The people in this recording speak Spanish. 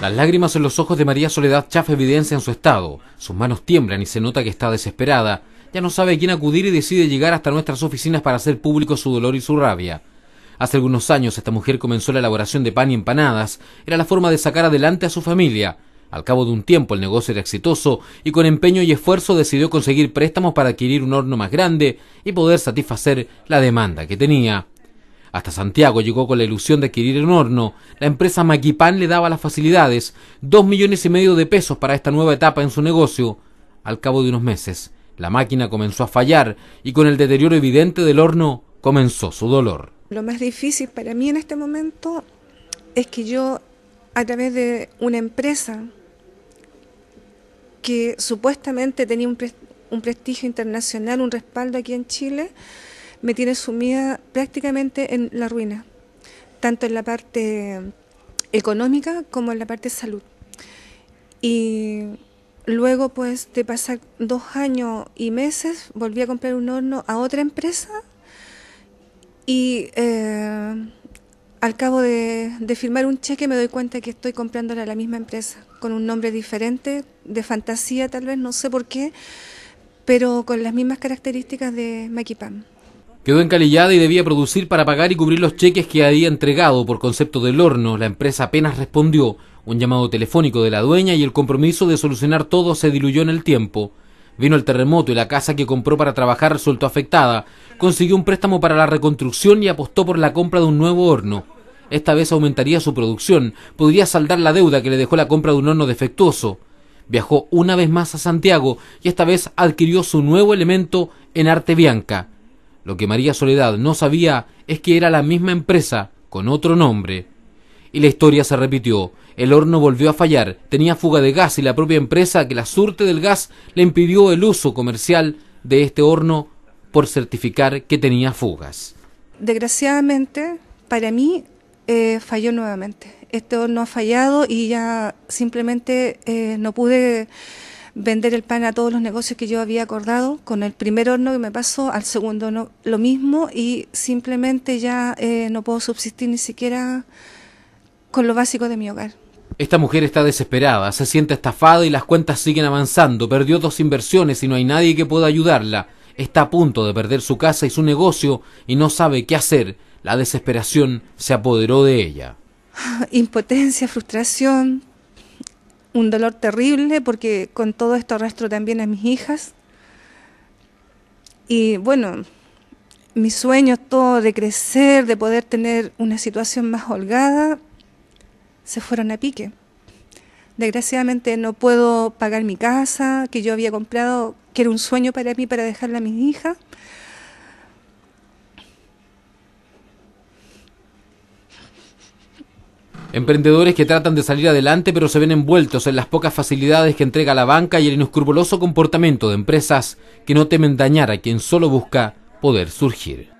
Las lágrimas en los ojos de María Soledad evidencia evidencian su estado. Sus manos tiemblan y se nota que está desesperada. Ya no sabe a quién acudir y decide llegar hasta nuestras oficinas para hacer público su dolor y su rabia. Hace algunos años esta mujer comenzó la elaboración de pan y empanadas. Era la forma de sacar adelante a su familia. Al cabo de un tiempo el negocio era exitoso y con empeño y esfuerzo decidió conseguir préstamos para adquirir un horno más grande y poder satisfacer la demanda que tenía. Hasta Santiago llegó con la ilusión de adquirir un horno. La empresa Maquipán le daba las facilidades, dos millones y medio de pesos para esta nueva etapa en su negocio. Al cabo de unos meses, la máquina comenzó a fallar y con el deterioro evidente del horno comenzó su dolor. Lo más difícil para mí en este momento es que yo, a través de una empresa que supuestamente tenía un prestigio internacional, un respaldo aquí en Chile, me tiene sumida prácticamente en la ruina, tanto en la parte económica como en la parte de salud. Y luego, pues, de pasar dos años y meses, volví a comprar un horno a otra empresa y eh, al cabo de, firmar un cheque me doy cuenta que estoy comprándole a la misma empresa, con un nombre diferente, de fantasía tal vez, no sé por qué, pero con las mismas características de Maquipam. Quedó encalillada y debía producir para pagar y cubrir los cheques que había entregado por concepto del horno. La empresa apenas respondió. Un llamado telefónico de la dueña y el compromiso de solucionar todo se diluyó en el tiempo. Vino el terremoto y la casa que compró para trabajar resultó afectada. Consiguió un préstamo para la reconstrucción y apostó por la compra de un nuevo horno. Esta vez aumentaría su producción, podría saldar la deuda que le dejó la compra de un horno defectuoso. Viajó una vez más a Santiago y esta vez adquirió su nuevo elemento en arte bianca lo que María Soledad no sabía es que era la misma empresa, con otro nombre. Y la historia se repitió. El horno volvió a fallar, tenía fuga de gas y la propia empresa que la surte del gas le impidió el uso comercial de este horno por certificar que tenía fugas. Desgraciadamente, para mí, eh, falló nuevamente. Este horno ha fallado y ya simplemente eh, no pude vender el pan a todos los negocios que yo había acordado. Con el primer horno y me pasó, al segundo no, lo mismo y simplemente ya eh, no puedo subsistir ni siquiera con lo básico de mi hogar. Esta mujer está desesperada, se siente estafada y las cuentas siguen avanzando. Perdió dos inversiones y no hay nadie que pueda ayudarla. Está a punto de perder su casa y su negocio y no sabe qué hacer. La desesperación se apoderó de ella. Impotencia, frustración, un dolor terrible porque con todo esto arrastro también a mis hijas. Y bueno, mis sueños, todo de crecer, de poder tener una situación más holgada, se fueron a pique. Desgraciadamente no puedo pagar mi casa que yo había comprado, que era un sueño para mí para dejarla a mis hijas. Emprendedores que tratan de salir adelante pero se ven envueltos en las pocas facilidades que entrega la banca y el inescrupuloso comportamiento de empresas que no temen dañar a quien solo busca poder surgir.